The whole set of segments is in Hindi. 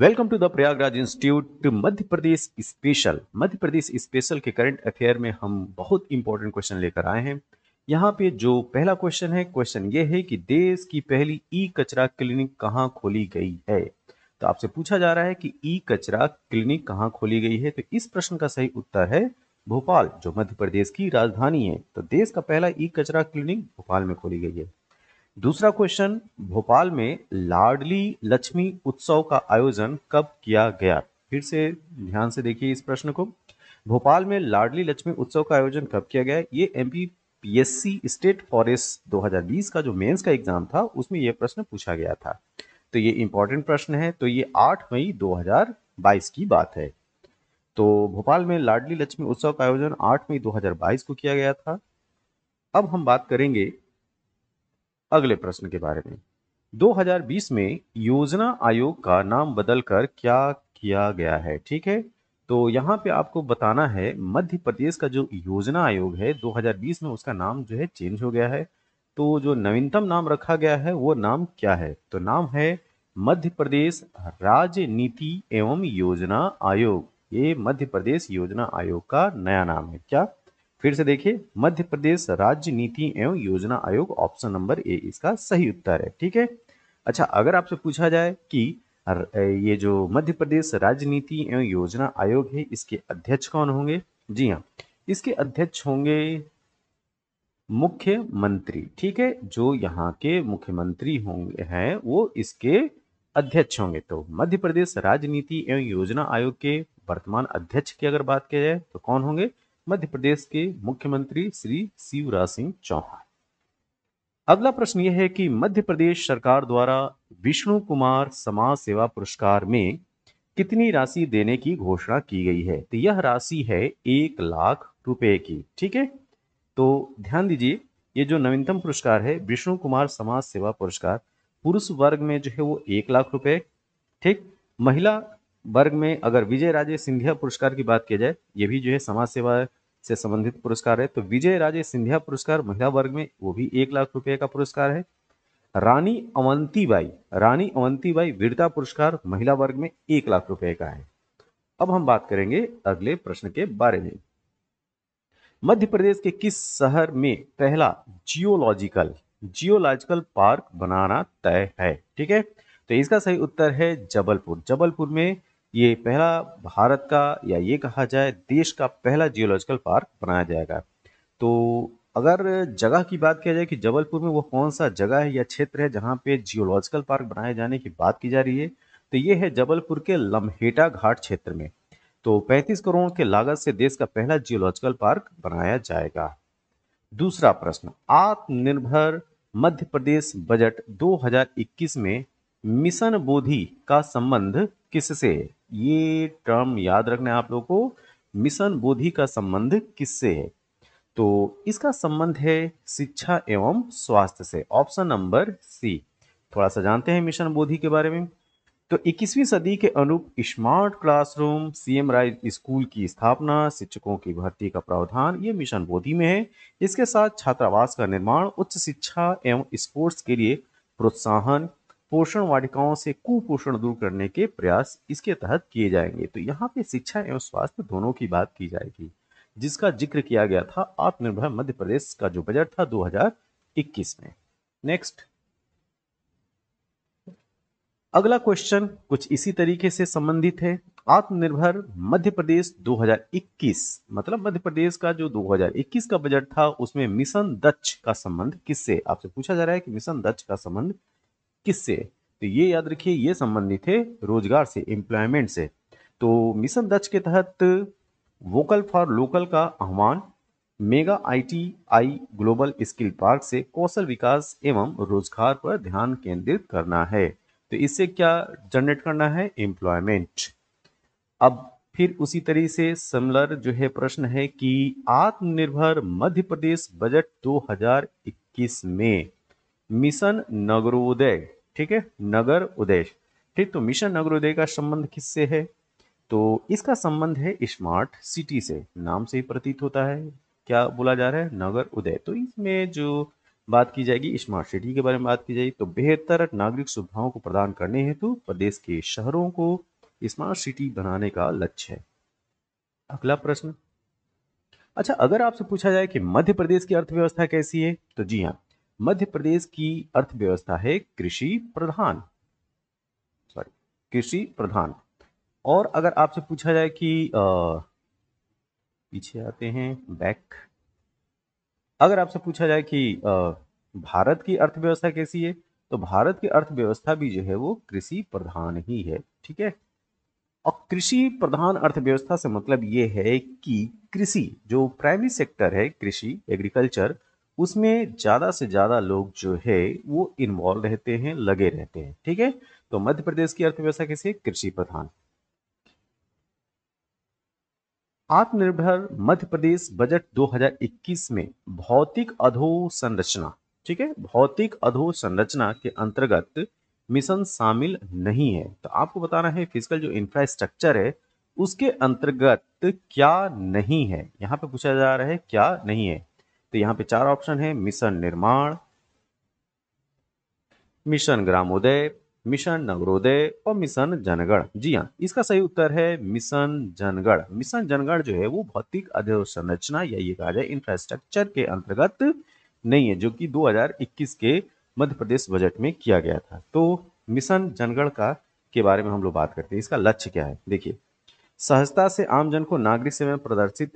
welcome to the Prayagraj institute Madhya Pradesh special Madhya Pradesh special के करंट अफेयर में हम बहुत इंपॉर्टेंट क्वेश्चन लेकर आए हैं यहाँ पे जो पहला क्वेश्चन है क्वेश्चन ये है कि देश की पहली ई कचरा क्लिनिक कहाँ खोली गई है तो आपसे पूछा जा रहा है कि ई कचरा क्लिनिक कहाँ खोली गई है तो इस प्रश्न का सही उत्तर है भोपाल जो मध्य प्रदेश की राजधानी है तो देश का पहला ई कचरा क्लिनिक भोपाल में खोली गई है दूसरा क्वेश्चन भोपाल में लाडली लक्ष्मी उत्सव का आयोजन कब किया गया फिर से ध्यान से देखिए इस प्रश्न को भोपाल में लाडली लक्ष्मी उत्सव का आयोजन कब किया गया ये एमपी पीएससी स्टेट फॉरेस्ट 2020 का जो मेंस का एग्जाम था उसमें यह प्रश्न पूछा गया था तो ये इंपॉर्टेंट प्रश्न है तो ये 8 मई 2022 की बात है तो भोपाल में लाडली लक्ष्मी उत्सव का आयोजन 8 मई 2022 को किया गया था अब हम बात करेंगे अगले प्रश्न के बारे में 2020 में योजना आयोग का नाम बदलकर क्या किया गया है ठीक है तो यहाँ पे आपको बताना है मध्य प्रदेश का जो योजना आयोग है 2020 में उसका नाम जो है चेंज हो गया है तो जो नवीनतम नाम रखा गया है वो नाम क्या है तो नाम है मध्य प्रदेश राज्य नीति एवं योजना आयोग ये मध्य प्रदेश योजना आयोग का नया नाम है क्या फिर से देखिए मध्य प्रदेश राज्य नीति एवं योजना आयोग ऑप्शन नंबर ए इसका सही उत्तर है ठीक है अच्छा अगर आपसे पूछा जाए कि ये जो मध्य प्रदेश राज्य नीति एवं योजना आयोग है इसके अध्यक्ष कौन होंगे जी हाँ इसके अध्यक्ष होंगे मुख्यमंत्री ठीक है जो यहाँ के मुख्यमंत्री होंगे हैं वो इसके अध्यक्ष होंगे तो मध्य प्रदेश राज्य नीति एवं योजना आयोग के वर्तमान अध्यक्ष की अगर बात की जाए तो कौन होंगे मध्य प्रदेश के मुख्यमंत्री श्री शिवराज सिंह चौहान अगला प्रश्न यह है कि मध्य प्रदेश सरकार द्वारा विष्णु कुमार समाज सेवा पुरस्कार में कितनी राशि देने की घोषणा की गई है तो यह राशि है एक लाख रुपए की ठीक है तो ध्यान दीजिए ये जो नवीनतम पुरस्कार है विष्णु कुमार समाज सेवा पुरस्कार पुरुष वर्ग में जो है वो एक लाख रुपए ठीक महिला वर्ग में अगर विजय राजे सिंधिया पुरस्कार की बात की जाए ये भी जो है समाज सेवा से संबंधित पुरस्कार है तो विजय राजे सिंधिया पुरस्कार महिला वर्ग में वो भी एक लाख रुपए का पुरस्कार है रानी अवंतीबाई रानी अवंतीबाई वीरता पुरस्कार महिला वर्ग में एक लाख रुपए का है अब हम बात करेंगे अगले प्रश्न के बारे में मध्य प्रदेश के किस शहर में पहला जियोलॉजिकल जियोलॉजिकल पार्क बनाना तय है ठीक है तो इसका सही उत्तर है जबलपुर जबलपुर में ये पहला भारत का या ये कहा जाए देश का पहला जियोलॉजिकल पार्क बनाया जाएगा तो अगर जगह की बात किया जाए कि जबलपुर में वो कौन सा जगह है या क्षेत्र है जहाँ पे जियोलॉजिकल पार्क बनाए जाने की बात की जा रही है तो ये है जबलपुर के लम्हेटा घाट क्षेत्र में तो 35 करोड़ के लागत से देश का पहला जियोलॉजिकल पार्क बनाया जाएगा दूसरा प्रश्न आत्मनिर्भर मध्य प्रदेश बजट 2021 में मिशन बोधी का संबंध किससे ये टर्म याद रखना है आप लोगों को मिशन बोधि का संबंध किससे है तो इसका संबंध है शिक्षा एवं स्वास्थ्य से ऑप्शन नंबर सी थोड़ा सा जानते हैं मिशन बोधि के बारे में तो 21वीं सदी के अनुरूप smart classroom CM rise school की स्थापना शिक्षकों की भर्ती का प्रावधान ये मिशन बोधि में है इसके साथ छात्रावास का निर्माण उच्च शिक्षा एवं स्पोर्ट्स के लिए प्रोत्साहन पोषण वाटिकाओं से कुपोषण दूर करने के प्रयास इसके तहत किए जाएंगे तो यहाँ पे शिक्षा एवं स्वास्थ्य दोनों की बात की जाएगी जिसका जिक्र किया गया था आत्मनिर्भर मध्य प्रदेश का जो बजट था 2021 में नेक्स्ट अगला क्वेश्चन कुछ इसी तरीके से संबंधित है आत्मनिर्भर मध्य प्रदेश 2021 मतलब मध्य प्रदेश का जो 2021 का बजट था उसमें मिशन दक्ष का संबंध किससे आपसे पूछा जा रहा है कि मिशन दक्ष का संबंध किससे तो ये याद रखिए ये संबंधित है रोजगार से एम्प्लॉयमेंट से तो मिशन दच के तहत वोकल फॉर लोकल का आह्वान mega ITI global skill park से कौशल विकास एवं रोजगार पर ध्यान केंद्रित करना है तो इससे क्या जनरेट करना है एम्प्लॉयमेंट अब फिर उसी तरीके से समलर जो है प्रश्न है कि आत्मनिर्भर मध्य प्रदेश बजट 2021 में मिशन उदय ठीक है नगर उदय ठीक तो मिशन नगरोदय का संबंध किससे है तो इसका संबंध है स्मार्ट सिटी से नाम से ही प्रतीत होता है क्या बोला जा रहा है नगर उदय तो इसमें जो बात की जाएगी स्मार्ट सिटी के बारे में बात की जाएगी तो बेहतर नागरिक सुविधाओं को प्रदान करने हेतु प्रदेश के शहरों को स्मार्ट सिटी बनाने का लक्ष्य है अगला प्रश्न अच्छा अगर आपसे पूछा जाए कि मध्य प्रदेश की अर्थव्यवस्था कैसी है तो जी हाँ मध्य प्रदेश की अर्थव्यवस्था है कृषि प्रधान सॉरी कृषि प्रधान और अगर आपसे पूछा जाए कि आ, पीछे आते हैं बैक अगर आपसे पूछा जाए कि आ, भारत की अर्थव्यवस्था कैसी है तो भारत की अर्थव्यवस्था भी जो है वो कृषि प्रधान ही है ठीक है और कृषि प्रधान अर्थव्यवस्था से मतलब ये है कि कृषि जो प्राइमरी सेक्टर है कृषि एग्रीकल्चर उसमें ज़्यादा से ज़्यादा लोग जो है वो इन्वॉल्व रहते हैं लगे रहते हैं ठीक है तो मध्य प्रदेश की अर्थव्यवस्था कैसे कृषि प्रधान आत्मनिर्भर मध्य प्रदेश बजट 2021 में भौतिक अधोसंरचना ठीक है भौतिक अधोसंरचना के अंतर्गत मिशन शामिल नहीं है तो आपको बताना है फिजिकल जो इंफ्रास्ट्रक्चर है उसके अंतर्गत क्या नहीं है यहाँ पे पूछा जा रहा है क्या नहीं है तो यहाँ पे चार ऑप्शन है मिशन निर्माण मिशन ग्रामोदय मिशन नगरोदय और मिशन जनगण जी हाँ इसका सही उत्तर है मिशन जनगण मिशन जनगण जो है वो भौतिक अधोसंरचना या ये कहा जाए इंफ्रास्ट्रक्चर के अंतर्गत नहीं है जो कि 2021 के मध्य प्रदेश बजट में किया गया था तो मिशन जनगण का के बारे में हम लोग बात करते हैं इसका लक्ष्य क्या है देखिए सहजता से आमजन को नागरिक सेवा प्रदर्शित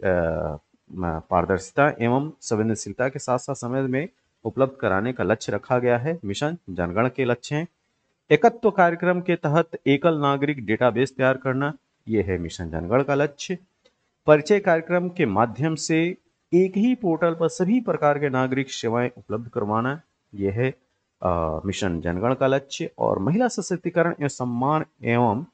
पारदर्शिता एवं संवेदनशीलता के साथ साथ समय में उपलब्ध कराने का लक्ष्य रखा गया है मिशन जनगण के लक्ष्य हैं एकत्व कार्यक्रम के तहत एकल नागरिक डेटाबेस तैयार करना यह है मिशन जनगण का लक्ष्य परिचय कार्यक्रम के माध्यम से एक ही पोर्टल पर सभी प्रकार के नागरिक सेवाएं उपलब्ध करवाना यह है आ, मिशन जनगण का लक्ष्य और महिला सशक्तिकरण एवं सम्मान एवं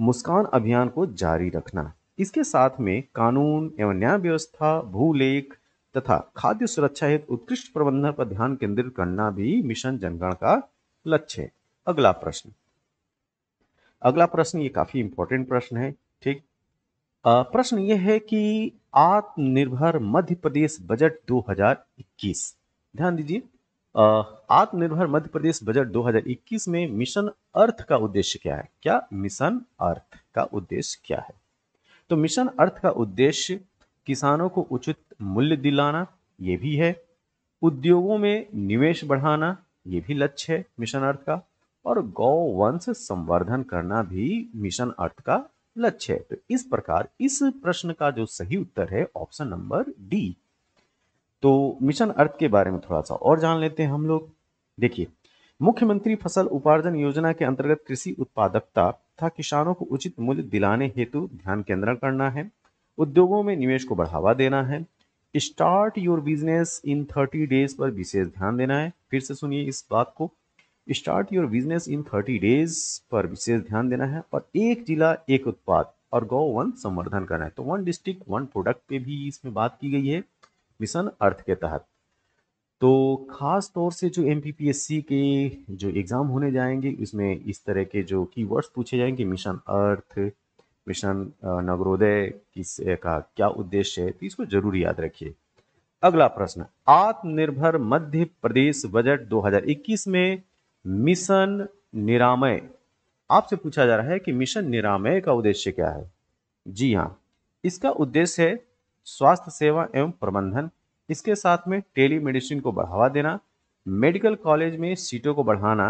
मुस्कान अभियान को जारी रखना इसके साथ में कानून एवं न्याय व्यवस्था भूलेख तथा खाद्य सुरक्षा हित उत्कृष्ट प्रबंधन पर ध्यान केंद्रित करना भी मिशन जनगण का लक्ष्य है अगला प्रश्न अगला प्रश्न ये काफी इंपॉर्टेंट प्रश्न है ठीक प्रश्न ये है कि आत्मनिर्भर मध्य प्रदेश बजट 2021 ध्यान दीजिए आत्मनिर्भर मध्य प्रदेश बजट 2021 में मिशन अर्थ का उद्देश्य क्या है क्या मिशन अर्थ का उद्देश्य क्या है तो मिशन अर्थ का उद्देश्य किसानों को उचित मूल्य दिलाना ये भी है उद्योगों में निवेश बढ़ाना ये भी लक्ष्य है मिशन अर्थ का और गौ वंश संवर्धन करना भी मिशन अर्थ का लक्ष्य है तो इस प्रकार इस प्रश्न का जो सही उत्तर है ऑप्शन नंबर डी तो मिशन अर्थ के बारे में थोड़ा सा और जान लेते हैं हम लोग देखिए मुख्यमंत्री फसल उपार्जन योजना के अंतर्गत कृषि उत्पादकता तथा किसानों को उचित मूल्य दिलाने हेतु ध्यान केंद्रण करना है उद्योगों में निवेश को बढ़ावा देना है start your business in thirty days पर विशेष ध्यान देना है फिर से सुनिए इस बात को start your business in thirty days पर विशेष ध्यान देना है और एक जिला एक उत्पाद और गौ वन संवर्धन करना है तो वन डिस्ट्रिक्ट वन प्रोडक्ट पे भी इसमें बात की गई है मिशन अर्थ के तहत तो ख़ास तौर से जो एम के जो एग्ज़ाम होने जाएंगे उसमें इस तरह के जो कीवर्ड्स पूछे जाएंगे मिशन अर्थ मिशन नगरोदय किस का क्या उद्देश्य है तो इसको जरूर याद रखिए अगला प्रश्न आत्मनिर्भर मध्य प्रदेश बजट 2021 में मिशन निरामय आपसे पूछा जा रहा है कि मिशन निरामय का उद्देश्य क्या है जी हाँ इसका उद्देश्य है स्वास्थ्य सेवा एवं प्रबंधन इसके साथ में टेली मेडिसिन को बढ़ावा देना मेडिकल कॉलेज में सीटों को बढ़ाना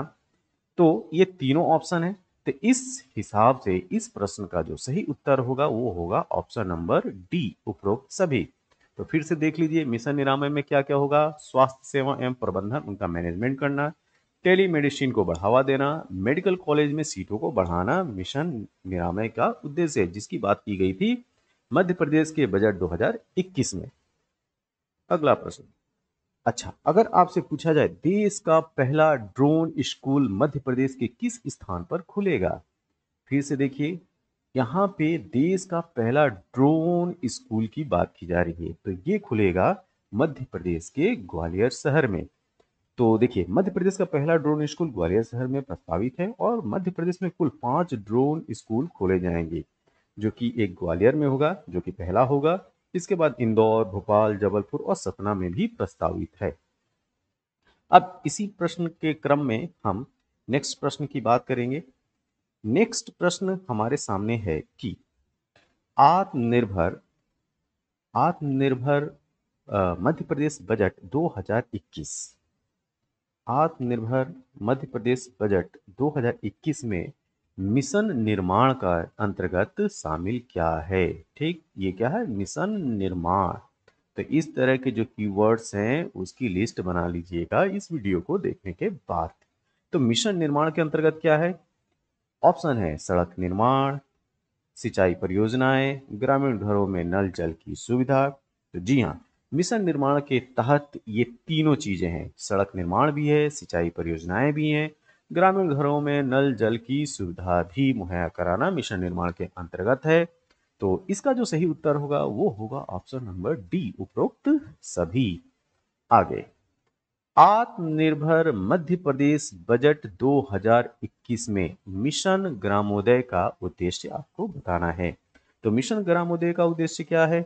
तो ये तीनों ऑप्शन है तो इस हिसाब से इस प्रश्न का जो सही उत्तर होगा वो होगा ऑप्शन नंबर डी उपरोक्त सभी तो फिर से देख लीजिए मिशन निरामय में क्या क्या होगा स्वास्थ्य सेवा एवं प्रबंधन उनका मैनेजमेंट करना टेली मेडिसिन को बढ़ावा देना मेडिकल कॉलेज में सीटों को बढ़ाना मिशन निरामय का उद्देश्य है जिसकी बात की गई थी मध्य प्रदेश के बजट 2021 में अगला प्रश्न अच्छा अगर आपसे पूछा जाए देश का पहला ड्रोन स्कूल मध्य प्रदेश के किस स्थान पर खुलेगा फिर से देखिए यहां पे देश का पहला ड्रोन स्कूल की बात की जा रही है तो ये खुलेगा मध्य प्रदेश के ग्वालियर शहर में तो देखिए मध्य प्रदेश का पहला ड्रोन स्कूल ग्वालियर शहर में प्रस्तावित है और मध्य प्रदेश में कुल पांच ड्रोन स्कूल खोले जाएंगे जो कि एक ग्वालियर में होगा जो कि पहला होगा इसके बाद इंदौर भोपाल जबलपुर और सतना में भी प्रस्तावित है अब इसी प्रश्न के क्रम में हम नेक्स्ट प्रश्न की बात करेंगे नेक्स्ट प्रश्न हमारे सामने है कि आत्मनिर्भर आत्मनिर्भर मध्य प्रदेश बजट 2021 आत्मनिर्भर मध्य प्रदेश बजट 2021 में मिशन निर्माण का अंतर्गत शामिल क्या है ठीक ये क्या है मिशन निर्माण तो इस तरह के जो कीवर्ड्स हैं उसकी लिस्ट बना लीजिएगा इस वीडियो को देखने के बाद तो मिशन निर्माण के अंतर्गत क्या है ऑप्शन है सड़क निर्माण सिंचाई परियोजनाएं ग्रामीण घरों में नल जल की सुविधा तो जी हाँ मिशन निर्माण के तहत ये तीनों चीज़ें हैं सड़क निर्माण भी है सिंचाई परियोजनाएं भी हैं ग्रामीण घरों में नल जल की सुविधा भी मुहैया कराना मिशन निर्माण के अंतर्गत है तो इसका जो सही उत्तर होगा वो होगा ऑप्शन नंबर डी उपरोक्त सभी आगे आत्मनिर्भर मध्य प्रदेश बजट 2021 में मिशन ग्रामोदय का उद्देश्य आपको बताना है तो मिशन ग्रामोदय का उद्देश्य क्या है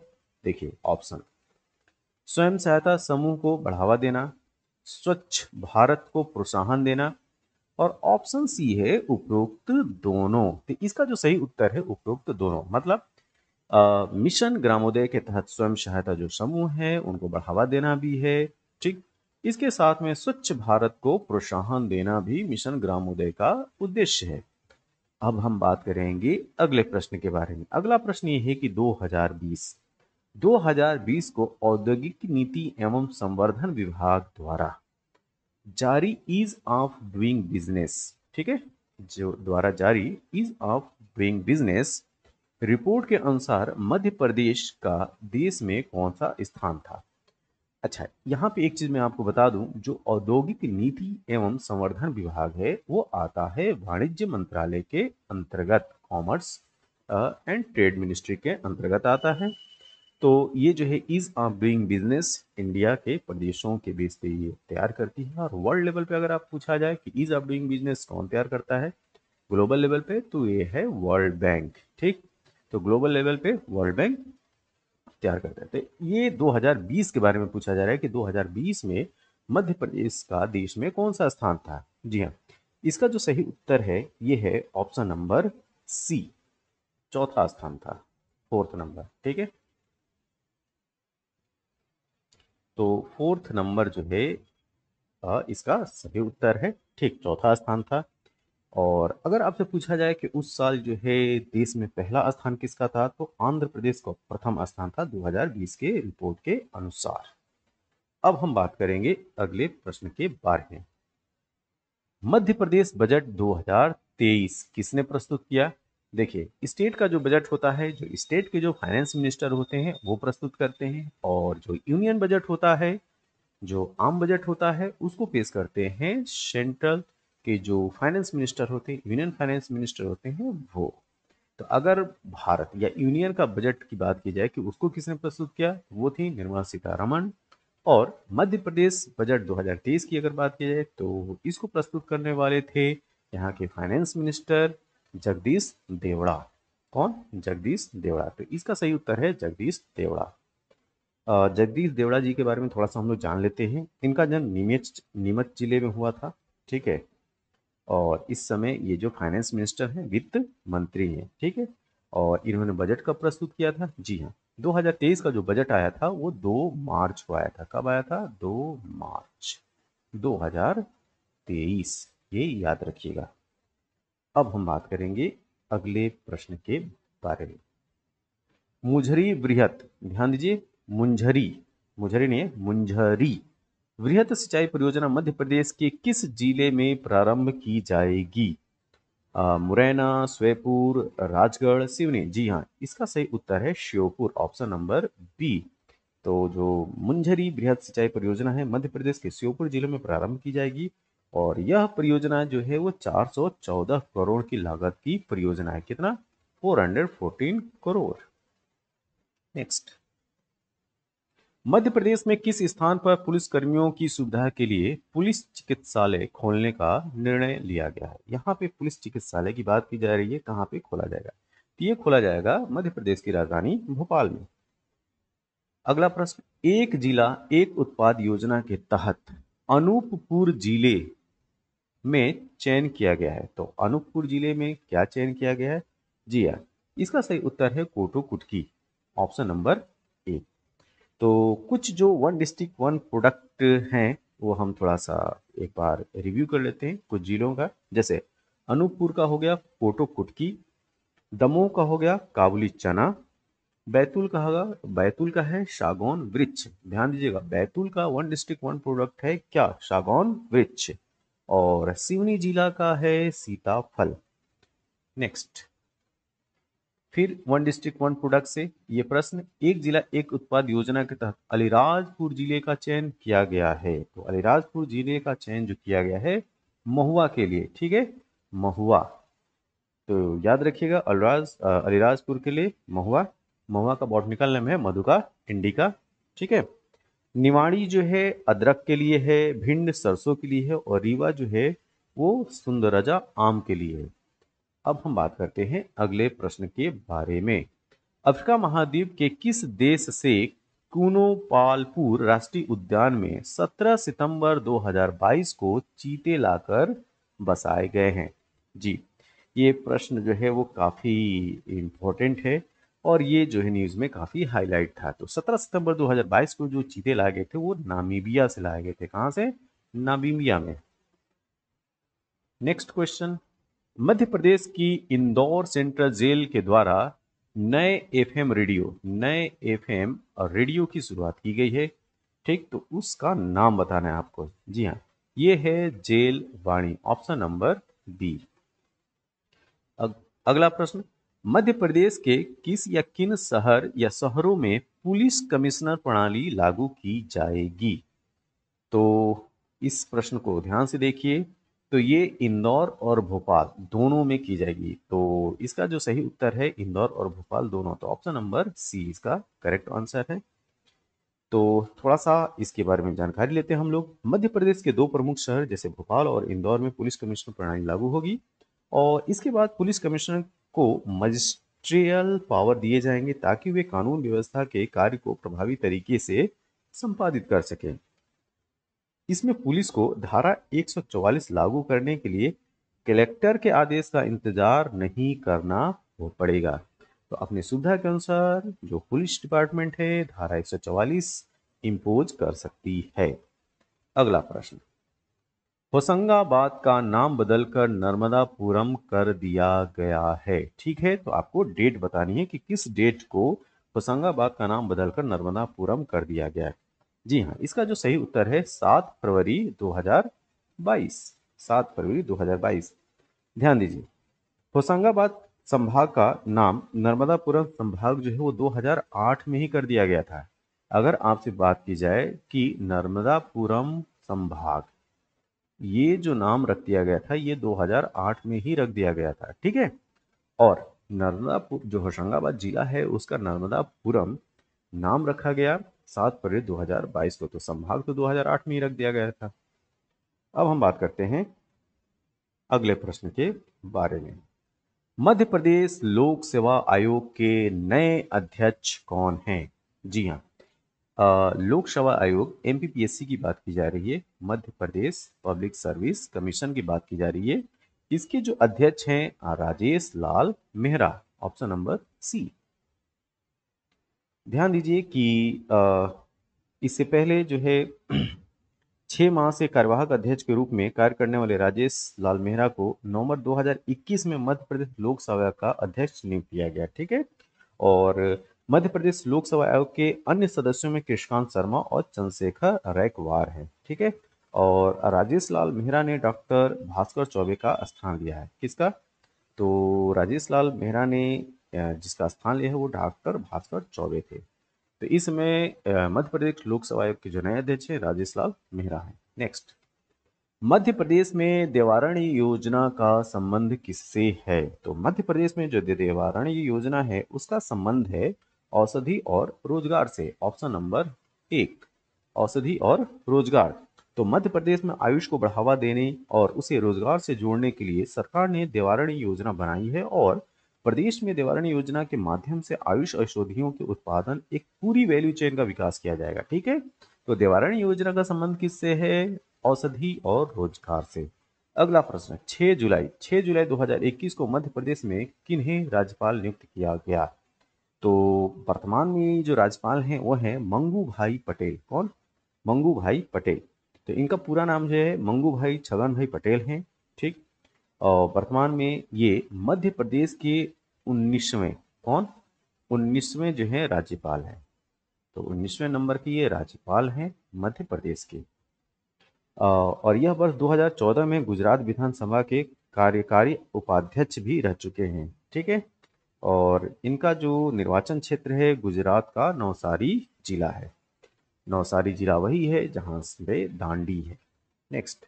देखिए ऑप्शन स्वयं सहायता समूह को बढ़ावा देना स्वच्छ भारत को प्रोत्साहन देना और ऑप्शन सी है उपरोक्त दोनों तो इसका जो सही उत्तर है उपरोक्त दोनों मतलब आ, मिशन ग्रामोदय के तहत स्वयं सहायता जो समूह है उनको बढ़ावा देना भी है ठीक इसके साथ में स्वच्छ भारत को प्रोत्साहन देना भी मिशन ग्रामोदय का उद्देश्य है अब हम बात करेंगे अगले प्रश्न के बारे में अगला प्रश्न ये है कि 2020 2020 को औद्योगिक नीति एवं संवर्धन विभाग द्वारा जारी इज ऑफ डूइंग बिजनेस ठीक है जो द्वारा जारी ease of doing business report के अनुसार मध्य प्रदेश का देश में कौन सा स्थान था अच्छा यहाँ पे एक चीज मैं आपको बता दूं जो औद्योगिक नीति एवं संवर्धन विभाग है वो आता है वाणिज्य मंत्रालय के अंतर्गत कॉमर्स एंड ट्रेड मिनिस्ट्री के अंतर्गत आता है तो ये जो है ease of doing business India के प्रदेशों के बेस पे ये तैयार करती है और वर्ल्ड लेवल पे अगर आप पूछा जाए कि ईज ऑफ डूइंग बिजनेस कौन तैयार करता है ग्लोबल लेवल पे तो ये है वर्ल्ड बैंक ठीक तो ग्लोबल लेवल पे वर्ल्ड बैंक तैयार करता है तो ये 2020 के बारे में पूछा जा रहा है कि 2020 में मध्य प्रदेश का देश में कौन सा स्थान था जी हाँ इसका जो सही उत्तर है ये है ऑप्शन नंबर सी चौथा स्थान था फोर्थ नंबर ठीक है तो फोर्थ नंबर जो है इसका सही उत्तर है ठीक चौथा स्थान था और अगर आपसे पूछा जाए कि उस साल जो है देश में पहला स्थान किसका था तो आंध्र प्रदेश का प्रथम स्थान था 2020 के रिपोर्ट के अनुसार अब हम बात करेंगे अगले प्रश्न के बारे में मध्य प्रदेश बजट 2023 किसने प्रस्तुत किया देखिए स्टेट का जो बजट होता है जो स्टेट के जो फाइनेंस मिनिस्टर होते हैं वो प्रस्तुत करते हैं और जो यूनियन बजट होता है जो आम बजट होता है उसको पेश करते हैं सेंट्रल के जो फाइनेंस मिनिस्टर होते हैं यूनियन फाइनेंस मिनिस्टर होते हैं वो तो अगर भारत या यूनियन का बजट की बात की जाए कि उसको किसने प्रस्तुत किया वो थी निर्मला सीतारमन और मध्य प्रदेश बजट 2023 की अगर बात की जाए तो इसको प्रस्तुत करने वाले थे यहाँ के फाइनेंस मिनिस्टर जगदीश देवड़ा कौन जगदीश देवड़ा तो इसका सही उत्तर है जगदीश देवड़ा जगदीश देवड़ा जी के बारे में थोड़ा सा हम लोग जान लेते हैं इनका जन्म नीमच नीमच जिले में हुआ था ठीक है और इस समय ये जो फाइनेंस मिनिस्टर हैं वित्त मंत्री हैं ठीक है और इन्होंने बजट कब प्रस्तुत किया था जी हाँ 2023 का जो बजट आया था वो 2 मार्च को आया था कब आया था 2 मार्च 2023 ये याद रखिएगा अब हम बात करेंगे अगले प्रश्न के बारे में मुझरी वृहत ध्यान दीजिए मुंझरी मुझरी ने मुंझरी वृहत सिंचाई परियोजना मध्य प्रदेश के किस जिले में प्रारंभ की जाएगी आ, मुरैना स्वयपुर राजगढ़ सिवनी जी हाँ इसका सही उत्तर है श्योपुर ऑप्शन नंबर बी तो जो मुंझरी बृहत सिंचाई परियोजना है मध्य प्रदेश के श्योपुर जिले में प्रारंभ की जाएगी और यह परियोजना जो है वो 414 करोड़ की लागत की परियोजना है कितना 414 करोड़ नेक्स्ट मध्य प्रदेश में किस स्थान पर पुलिस कर्मियों की सुविधा के लिए पुलिस चिकित्सालय खोलने का निर्णय लिया गया है यहाँ पे पुलिस चिकित्सालय की बात की जा रही है कहाँ पे खोला जाएगा तो ये खोला जाएगा मध्य प्रदेश की राजधानी भोपाल में अगला प्रश्न एक जिला एक उत्पाद योजना के तहत अनूपपुर जिले में चयन किया गया है तो अनूपपुर जिले में क्या चयन किया गया है जी हाँ इसका सही उत्तर है कोटो कुटकी ऑप्शन नंबर ए तो कुछ जो वन डिस्ट्रिक्ट वन प्रोडक्ट हैं वो हम थोड़ा सा एक बार रिव्यू कर लेते हैं कुछ जिलों का जैसे अनूपपुर का हो गया कोटो कुटकी दमोह का हो गया काबुली चना बैतूल का होगा बैतूल का है शागौन वृक्ष ध्यान दीजिएगा बैतूल का वन डिस्ट्रिक्ट वन प्रोडक्ट है क्या शागौन वृक्ष और सिवनी जिला का है सीताफल नेक्स्ट फिर वन डिस्ट्रिक्ट वन प्रोडक्ट से ये प्रश्न एक जिला एक उत्पाद योजना के तहत अलीराजपुर जिले का चयन किया गया है तो अलीराजपुर जिले का चयन जो किया गया है महुआ के लिए ठीक है महुआ तो याद रखिएगा अलराज अलीराजपुर के लिए महुआ महुआ का बॉटनिकल नेम है मधुका इंडिका ठीक है निवाड़ी जो है अदरक के लिए है भिंड सरसों के लिए है और रीवा जो है वो सुंदरजा आम के लिए है अब हम बात करते हैं अगले प्रश्न के बारे में अफ्रीका महाद्वीप के किस देश से कूनो पालपुर राष्ट्रीय उद्यान में 17 सितंबर 2022 को चीते लाकर बसाए गए हैं जी ये प्रश्न जो है वो काफ़ी इम्पोर्टेंट है और ये जो है न्यूज़ में काफ़ी हाईलाइट था तो 17 सितंबर 2022 को जो चीते लाए गए थे वो नामीबिया से लाए गए थे कहां से नामीबिया में नेक्स्ट क्वेश्चन मध्य प्रदेश की इंदौर सेंट्रल जेल के द्वारा नए एफएम रेडियो नए एफएम रेडियो की शुरुआत की गई है ठीक तो उसका नाम बताना है आपको जी हाँ ये है जेल वाणी ऑप्शन नंबर बी अग, अगला प्रश्न मध्य प्रदेश के किस या किन शहर या शहरों में पुलिस कमिश्नर प्रणाली लागू की जाएगी तो इस प्रश्न को ध्यान से देखिए तो ये इंदौर और भोपाल दोनों में की जाएगी तो इसका जो सही उत्तर है इंदौर और भोपाल दोनों तो ऑप्शन नंबर सी इसका करेक्ट आंसर है तो थोड़ा सा इसके बारे में जानकारी लेते हैं हम लोग मध्य प्रदेश के दो प्रमुख शहर जैसे भोपाल और इंदौर में पुलिस कमिश्नर प्रणाली लागू होगी और इसके बाद पुलिस कमिश्नर को मजिस्ट्रियल पावर दिए जाएंगे ताकि वे कानून व्यवस्था के कार्य को प्रभावी तरीके से संपादित कर सकें इसमें पुलिस को धारा 144 लागू करने के लिए कलेक्टर के आदेश का इंतजार नहीं करना हो पड़ेगा तो अपने सुविधा के अनुसार जो पुलिस डिपार्टमेंट है धारा 144 इंपोज कर सकती है अगला प्रश्न होशंगाबाद का नाम बदलकर नर्मदापुरम कर दिया गया है ठीक है तो आपको डेट बतानी है कि किस डेट को होशंगाबाद का नाम बदलकर नर्मदापुरम कर दिया गया है जी हाँ इसका जो सही उत्तर है सात फरवरी 2022 सात फरवरी 2022 ध्यान दीजिए होशंगाबाद संभाग का नाम नर्मदापुरम संभाग जो है वो 2008 में ही कर दिया गया था अगर आपसे बात की जाए कि नर्मदापुरम संभाग ये जो नाम रख दिया गया था ये 2008 में ही रख दिया गया था ठीक है और नर्मदापुर जो होशंगाबाद जिला है उसका नर्मदापुरम नाम रखा गया सात फरवरी 2022 को तो संभाग तो 2008 में ही रख दिया गया था अब हम बात करते हैं अगले प्रश्न के बारे में मध्य प्रदेश लोक सेवा आयोग के नए अध्यक्ष कौन हैं जी हाँ लोक सेवा आयोग एम की बात की जा रही है Madhya Pradesh public service commission की बात की जा रही है इसके जो अध्यक्ष हैं Rajesh Lal Mehra option number C ध्यान दीजिए कि इससे पहले जो है छह माह से कार्यवाहक अध्यक्ष के रूप में कार्य करने वाले राजेश लाल मेहरा को नवंबर 2021 में मध्य प्रदेश लोक का अध्यक्ष नियुक्त किया गया ठीक है और मध्य प्रदेश लोकसभा आयोग के अन्य सदस्यों में कृष्णकांत शर्मा और चंद्रशेखर रैकवार हैं ठीक है और राजेश लाल मेहरा ने डॉक्टर भास्कर चौबे का स्थान लिया है किसका तो राजेश लाल मेहरा ने जिसका स्थान लिया है वो डॉक्टर भास्कर चौबे थे तो इसमें मध्य प्रदेश लोकसभा आयोग के जो नए अध्यक्ष हैं राजेश लाल मेहरा हैं नेक्स्ट मध्य प्रदेश में देवारणी योजना का संबंध किससे है तो मध्य प्रदेश में जो देवारणी योजना है उसका संबंध है औषधि और रोजगार से ऑप्शन नंबर एक औषधि और रोजगार तो मध्य प्रदेश में आयुष को बढ़ावा देने और उसे रोजगार से जोड़ने के लिए सरकार ने देवारणी योजना बनाई है और प्रदेश में देवारणी योजना के माध्यम से आयुष औषधियों के उत्पादन एक पूरी वैल्यू चेन का विकास किया जाएगा ठीक है तो देवारणी योजना का संबंध किससे है औषधि और रोजगार से अगला प्रश्न 6 जुलाई 6 जुलाई 2021 को मध्य प्रदेश में किन्हें राज्यपाल नियुक्त किया गया तो वर्तमान में जो राज्यपाल हैं वो हैं मंगू भाई पटेल कौन मंगू भाई पटेल तो इनका पूरा नाम जो है मंगू भाई छगन भाई पटेल हैं ठीक और वर्तमान में ये मध्य प्रदेश के उन्नीसवें कौन उन्नीसवें जो है राज्यपाल हैं तो उन्नीसवें नंबर के ये राज्यपाल हैं मध्य प्रदेश के और यह वर्ष 2014 में गुजरात विधानसभा के कार्यकारी उपाध्यक्ष भी रह चुके हैं ठीक है और इनका जो निर्वाचन क्षेत्र है गुजरात का नवसारी जिला है नवसारी जिला वही है जहां से दांडी है नेक्स्ट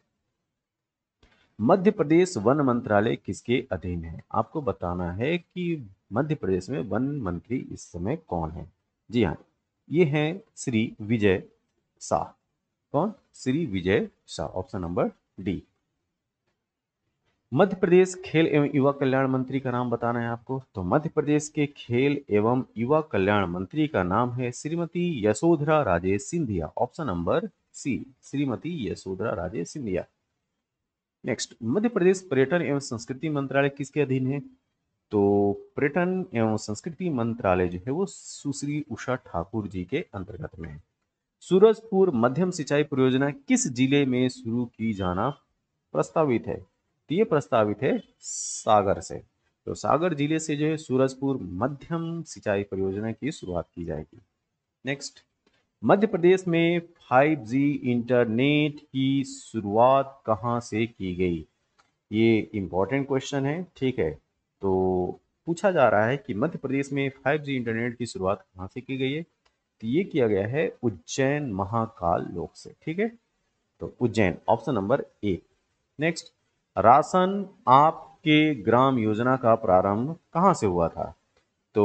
मध्य प्रदेश वन मंत्रालय किसके अधीन है आपको बताना है कि मध्य प्रदेश में वन मंत्री इस समय कौन है जी हाँ ये हैं श्री विजय शाह कौन Shri Vijay Shah option number D Madhya Pradesh खेल एवं युवा कल्याण मंत्री का नाम बताना है आपको तो मध्य प्रदेश के खेल एवं युवा कल्याण मंत्री का नाम है Shrimati Yashodhara Raje Scindia option number C Shrimati Yashodhara Raje Scindia next Madhya Pradesh पर्यटन एवं संस्कृति मंत्रालय किसके अधीन है तो पर्यटन एवं संस्कृति मंत्रालय जो है वो सुश्री उषा ठाकुर जी के अंतर्गत में है सूरजपुर मध्यम सिंचाई परियोजना किस जिले में शुरू की जाना प्रस्तावित है तो ये प्रस्तावित है सागर से तो सागर जिले से जो है सूरजपुर मध्यम सिंचाई परियोजना की शुरुआत की जाएगी नेक्स्ट मध्य प्रदेश में 5G इंटरनेट की शुरुआत कहां से की गई ये इंपॉर्टेंट क्वेश्चन है ठीक है तो पूछा जा रहा है कि मध्य प्रदेश में 5G इंटरनेट की शुरुआत कहां से की गई है तो ये किया गया है उज्जैन महाकाल लोक से ठीक है तो Ujjain option number A next राशन आपके ग्राम योजना का प्रारंभ कहाँ से हुआ था तो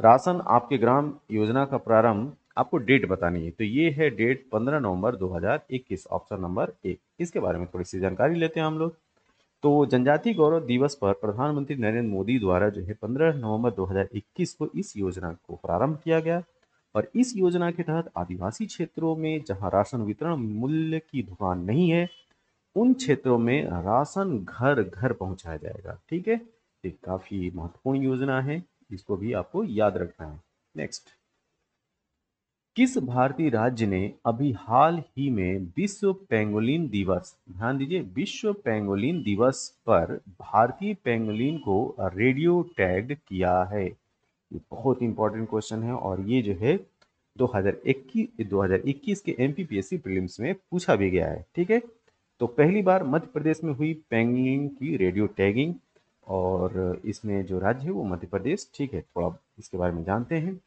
राशन आपके ग्राम योजना का प्रारंभ आपको डेट बतानी है तो ये है डेट 15 नवंबर 2021 ऑप्शन नंबर एक इसके बारे में थोड़ी सी जानकारी लेते हैं हम लोग तो जनजाति गौरव दिवस पर प्रधानमंत्री नरेंद्र मोदी द्वारा जो है 15 नवंबर 2021 को इस योजना को प्रारंभ किया गया और इस योजना के तहत आदिवासी क्षेत्रों में जहां राशन वितरण मूल्य की दुकान नहीं है उन क्षेत्रों में राशन घर घर पहुंचाया जाएगा ठीक है ये काफी महत्वपूर्ण योजना है इसको भी आपको याद रखना है नेक्स्ट किस भारतीय राज्य ने अभी हाल ही में विश्व पेंगोलिन दिवस ध्यान दीजिए विश्व पेंगोलिन दिवस पर भारतीय पेंगोलिन को रेडियो टैग किया है ये बहुत इंपॉर्टेंट क्वेश्चन है और ये जो है 2021 2021 के एमपीपीएससी प्रीलिम्स में पूछा भी गया है ठीक है तो पहली बार मध्य प्रदेश में हुई पैंगिंग की रेडियो टैगिंग और इसमें जो राज्य है वो मध्य प्रदेश ठीक है थोड़ा इसके बारे में जानते हैं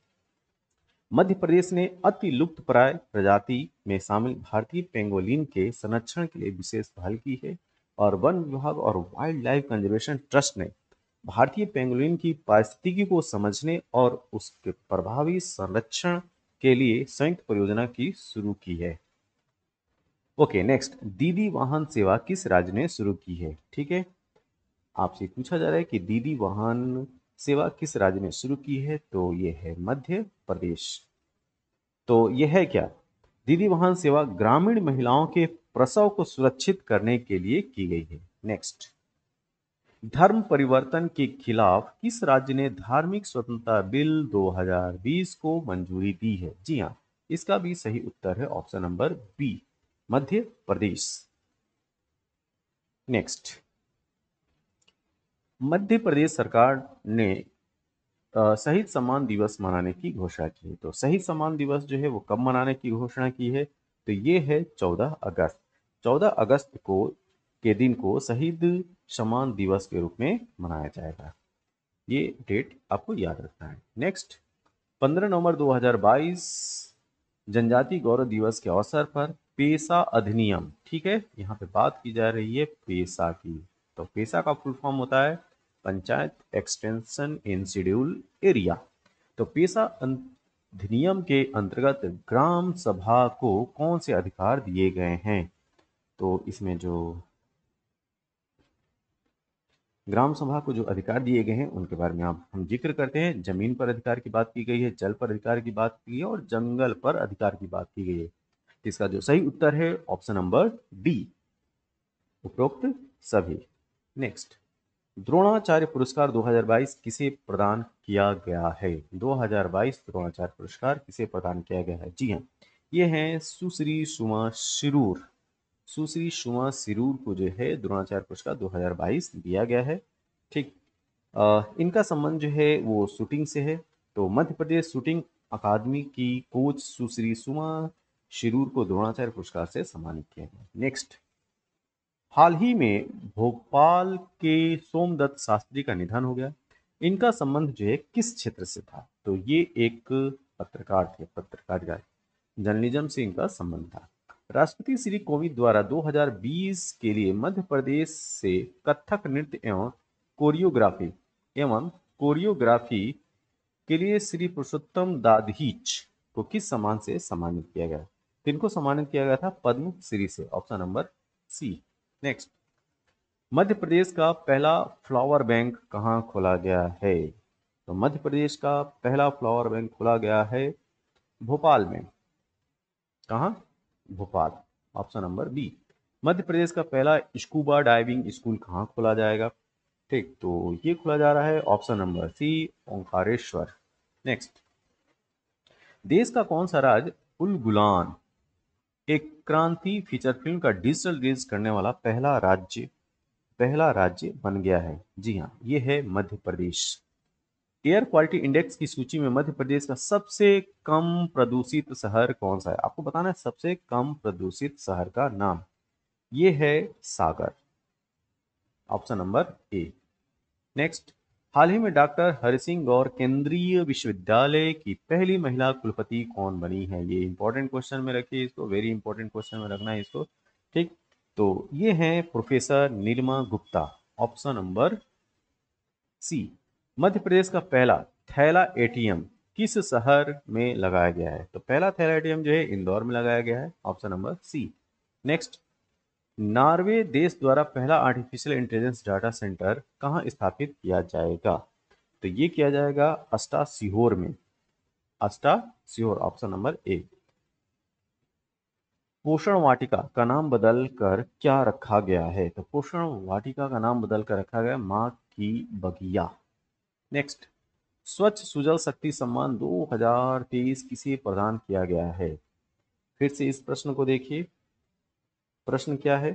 मध्य प्रदेश ने अति लुप्त प्राय प्रजाति में शामिल भारतीय पेंगोलिन के संरक्षण के लिए विशेष पहल की है और वन विभाग और वाइल्ड लाइफ कंजर्वेशन ट्रस्ट ने भारतीय पेंगोलिन की पारिस्थितिकी को समझने और उसके प्रभावी संरक्षण के लिए संयुक्त परियोजना की शुरू की है ओके नेक्स्ट दीदी वाहन सेवा किस राज्य ने शुरू की है ठीक है आपसे पूछा जा रहा है कि दीदी वाहन सेवा किस राज्य ने शुरू की है तो यह है मध्य प्रदेश तो यह है क्या दीदी वाहन सेवा ग्रामीण महिलाओं के प्रसव को सुरक्षित करने के लिए की गई है नेक्स्ट धर्म परिवर्तन के खिलाफ किस राज्य ने धार्मिक स्वतंत्रता बिल 2020 को मंजूरी दी है जी हाँ इसका भी सही उत्तर है option number B Madhya Pradesh next Madhya Pradesh सरकार ने शहीद सम्मान दिवस मनाने की घोषणा की है तो शहीद सम्मान दिवस जो है वो कब मनाने की घोषणा की है तो ये है 14 अगस्त 14 अगस्त को के दिन को शहीद सम्मान दिवस के रूप में मनाया जाएगा ये डेट आपको याद रखना है नेक्स्ट 15 नवंबर 2022 जनजाति गौरव दिवस के अवसर पर पेशा अधिनियम ठीक है यहाँ पे बात की जा रही है पेशा की तो पेशा का फुल फॉर्म होता है panchayat extension in schedule area तो पेशा अधिनियम के अंतर्गत ग्राम सभा को कौन से अधिकार दिए गए हैं तो इसमें जो ग्राम सभा को जो अधिकार दिए गए हैं उनके बारे में आप हम जिक्र करते हैं जमीन पर अधिकार की बात की गई है जल पर अधिकार की बात की गई है और जंगल पर अधिकार की बात की गई है इसका जो सही उत्तर है ऑप्शन नंबर डी उपरोक्त सभी नेक्स्ट द्रोणाचार्य पुरस्कार 2022 किसे प्रदान किया गया है 2022 द्रोणाचार्य पुरस्कार किसे प्रदान किया गया है जी हाँ ये है सुश्री सुमा शिरूर सुश्री सुमा शिरूर को जो है द्रोणाचार्य पुरस्कार 2022 दिया गया है ठीक आ, इनका संबंध जो है वो शूटिंग से है तो मध्य प्रदेश शूटिंग अकादमी की कोच सुश्री सुमा शिरूर को द्रोणाचार्य पुरस्कार से सम्मानित किया गया नेक्स्ट हाल ही में भोपाल के सोमदत्त शास्त्री का निधन हो गया इनका संबंध जो है किस क्षेत्र से था तो ये एक पत्रकार थे पत्रकार जर्नलिज्म से इनका संबंध था राष्ट्रपति श्री कोविंद द्वारा 2020 के लिए मध्य प्रदेश से कथक नृत्य एवं कोरियोग्राफी एवं कोरियोग्राफी के लिए श्री पुरुषोत्तम दादहीच को किस सम्मान से सम्मानित किया गया किनको सम्मानित किया गया था पद्म श्री से option number C next Madhya Pradesh का पहला फ्लावर बैंक कहाँ खोला गया है तो मध्य प्रदेश का पहला फ्लावर बैंक खोला गया है भोपाल में कहा Bhopal option number B Madhya Pradesh का पहला स्कूबा डाइविंग स्कूल कहाँ खोला जाएगा ठीक तो ये खोला जा रहा है option number C Omkareshwar next देश का कौन सा राज्य Ulgulan Ek Kranti feature film का डिजिटल रिलीज करने वाला पहला राज्य पहला राज्य बन गया है जी हाँ ये है Madhya Pradesh air quality index की सूची में मध्य प्रदेश का सबसे कम प्रदूषित शहर कौन सा है आपको बताना है सबसे कम प्रदूषित शहर का नाम ये है Sagar option number A next हाल ही में डॉक्टर हरि सिंह गौर केंद्रीय विश्वविद्यालय की पहली महिला कुलपति कौन बनी है ये इंपॉर्टेंट क्वेश्चन में रखिए इसको वेरी इंपॉर्टेंट क्वेश्चन में रखना है इसको ठीक तो ये है professor Nirma Gupta option number C Madhya Pradesh का पहला थैला एटीएम किस शहर में लगाया गया है तो पहला थैला एटीएम जो है इंदौर में लगाया गया है option number C next Norway देश द्वारा पहला आर्टिफिशियल इंटेलिजेंस डाटा सेंटर कहाँ स्थापित किया जाएगा तो ये किया जाएगा अस्टा सीहोर में Ashta Sehore option number A पोषण वाटिका का नाम बदल कर क्या रखा गया है तो पोषण वाटिका का नाम बदल कर रखा गया माँ की बगिया नेक्स्ट स्वच्छ सुजल शक्ति सम्मान 2023 किसे प्रदान किया गया है फिर से इस प्रश्न को देखिए प्रश्न क्या है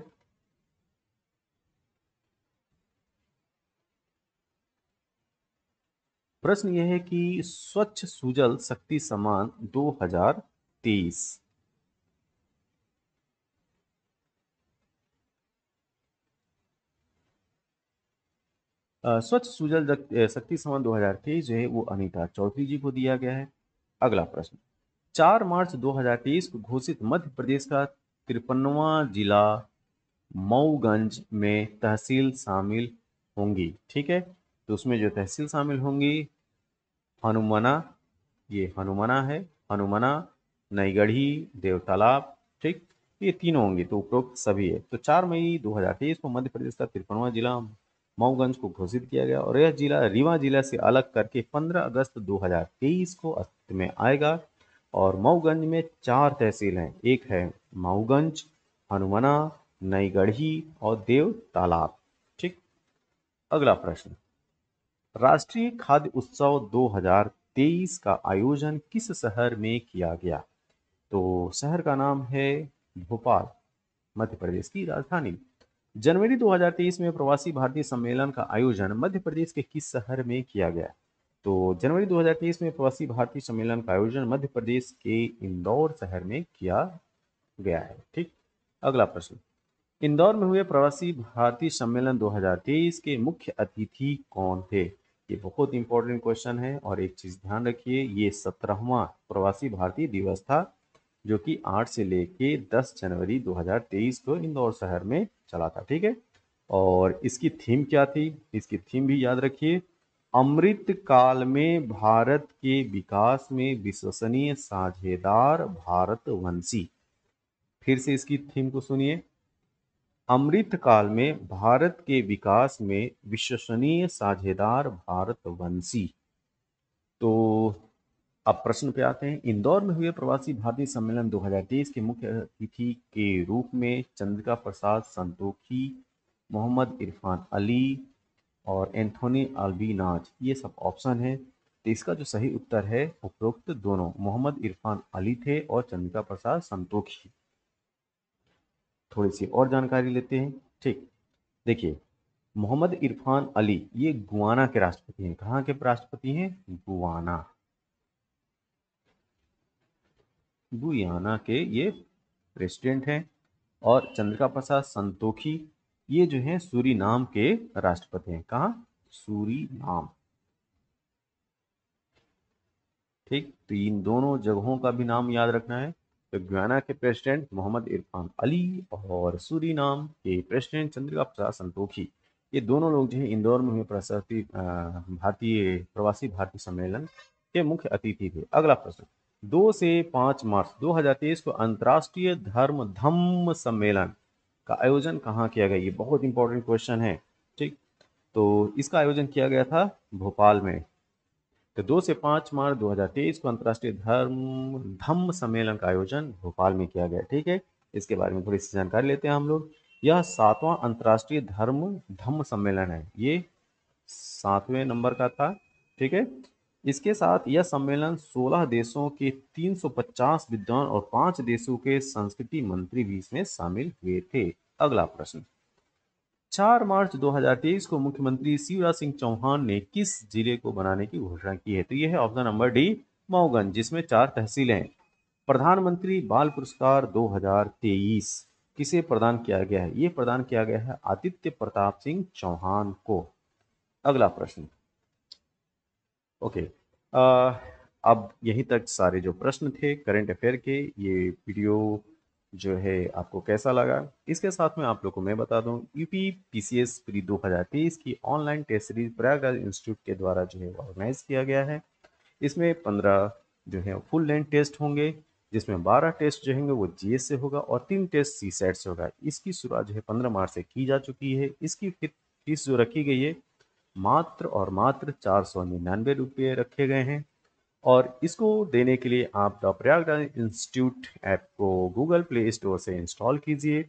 प्रश्न यह है कि स्वच्छ सुजल शक्ति समान 2023 स्वच्छ सुजल शक्ति समान 2023 जो है वो अनिता चौधरी जी को दिया गया है अगला प्रश्न 4 मार्च 2023 को घोषित मध्य प्रदेश का तिरपनवा जिला मऊगंज में तहसील शामिल होंगी ठीक है तो उसमें जो तहसील शामिल होंगी हनुमना ये हनुमना है हनुमना नईगढ़ी देवतालाब ठीक ये तीनों होंगे तो उपरोक्त सभी है तो चार मई 2023 को मध्य प्रदेश का तिरपनवा जिला मऊगंज को घोषित किया गया और यह जिला रीवा जिला से अलग करके 15 अगस्त 2023 को अस्तित्व में आएगा और मऊगंज में चार तहसील हैं एक है मऊगंज हनुमना नई गढ़ी और देव तालाब ठीक अगला प्रश्न राष्ट्रीय खाद्य उत्सव 2023 का आयोजन किस शहर में किया गया तो शहर का नाम है भोपाल मध्य प्रदेश की राजधानी जनवरी 2023 में प्रवासी भारतीय सम्मेलन का आयोजन मध्य प्रदेश के किस शहर में किया गया तो जनवरी 2023 में प्रवासी भारतीय सम्मेलन का आयोजन मध्य प्रदेश के इंदौर शहर में किया गया है ठीक अगला प्रश्न इंदौर में हुए प्रवासी भारतीय सम्मेलन 2023 के मुख्य अतिथि कौन थे ये बहुत इंपॉर्टेंट क्वेश्चन है और एक चीज ध्यान रखिए ये सत्रहवा प्रवासी भारतीय दिवस था जो कि 8 से लेके 10 जनवरी 2023 को इंदौर शहर में चला था ठीक है और इसकी थीम क्या थी इसकी थीम भी याद रखिए अमृत काल में भारत के विकास में विश्वसनीय साझेदार भारतवंशी फिर से इसकी थीम को सुनिए अमृतकाल में भारत के विकास में विश्वसनीय साझेदार भारतवंशी तो अब प्रश्न पे आते हैं इंदौर में हुए प्रवासी भारतीय सम्मेलन 2023 के मुख्य अतिथि के रूप में चंद्रिका प्रसाद संतोखी मोहम्मद इरफान अली और एंथोनी अल्बीनाज ये सब ऑप्शन है तो इसका जो सही उत्तर है उपरोक्त दोनों मोहम्मद इरफान अली थे और चंद्रिका प्रसाद संतोखी थोड़ी सी और जानकारी लेते हैं ठीक देखिए मोहम्मद इरफान अली ये गुआना के राष्ट्रपति हैं कहाँ के राष्ट्रपति हैं गुआना गुयाना के ये प्रेसिडेंट हैं और चंद्रिका प्रसाद संतोखी ये जो है सूरी नाम के राष्ट्रपति हैं कहा सूरी नाम ठीक तो इन दोनों जगहों का भी नाम याद रखना है तो ग्याना के प्रेसिडेंट मोहम्मद इरफान अली और सूरी नाम के प्रेसिडेंट चंद्रिका प्रसाद संतोखी ये दोनों लोग जो है इंदौर में हुए प्रशासनिक भारतीय प्रवासी भारतीय सम्मेलन के मुख्य अतिथि थे अगला प्रश्न दो से पांच मार्च 2023 को अंतर्राष्ट्रीय धर्म धम्म सम्मेलन का आयोजन कहाँ किया गया ये बहुत इंपॉर्टेंट क्वेश्चन है ठीक तो इसका आयोजन किया गया था भोपाल में तो दो से पाँच मार्च 2023 को अंतर्राष्ट्रीय धर्म धम्म सम्मेलन का आयोजन भोपाल में किया गया ठीक है इसके बारे में थोड़ी सी जानकारी लेते हैं हम लोग यह सातवां अंतर्राष्ट्रीय धर्म धम्म सम्मेलन है ये सातवें नंबर का था ठीक है इसके साथ यह सम्मेलन 16 देशों के 350 विद्वान और पांच देशों के संस्कृति मंत्री भी इसमें शामिल हुए थे अगला प्रश्न 4 मार्च 2023 को मुख्यमंत्री शिवराज सिंह चौहान ने किस जिले को बनाने की घोषणा की है तो यह है ऑप्शन नंबर डी मऊगंज जिसमें चार तहसीलें हैं प्रधानमंत्री बाल पुरस्कार 2023 किसे प्रदान किया गया है ये प्रदान किया गया है आदित्य प्रताप सिंह चौहान को अगला प्रश्न ओके आ, अब यहीं तक सारे जो प्रश्न थे करंट अफेयर के ये वीडियो जो है आपको कैसा लगा इसके साथ में आप लोगों को मैं बता दूं यूपी पीसीएस प्री 2023 की online test series Prayagraj institute के द्वारा जो है ऑर्गेनाइज किया गया है इसमें 15 जो है फुल लेंथ टेस्ट होंगे जिसमें 12 टेस्ट जो होंगे वो जी से होगा और तीन टेस्ट सी सेट से होगा इसकी शुरुआत जो है पंद्रह मार्च से की जा चुकी है इसकी फीस जो रखी गई है मात्र और मात्र चार सौ निन्यानवे रुपये रखे गए हैं और इसको देने के लिए आप द प्रयागराज इंस्टीट्यूट ऐप को गूगल प्ले स्टोर से इंस्टॉल कीजिए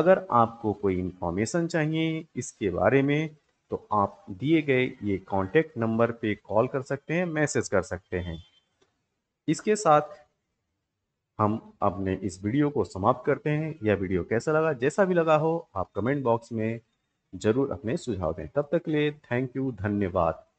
अगर आपको कोई इन्फॉर्मेशन चाहिए इसके बारे में तो आप दिए गए ये कॉन्टैक्ट नंबर पे कॉल कर सकते हैं मैसेज कर सकते हैं इसके साथ हम अपने इस वीडियो को समाप्त करते हैं यह वीडियो कैसा लगा जैसा भी लगा हो आप कमेंट बॉक्स में ज़रूर अपने सुझाव दें तब तक के लिए थैंक यू धन्यवाद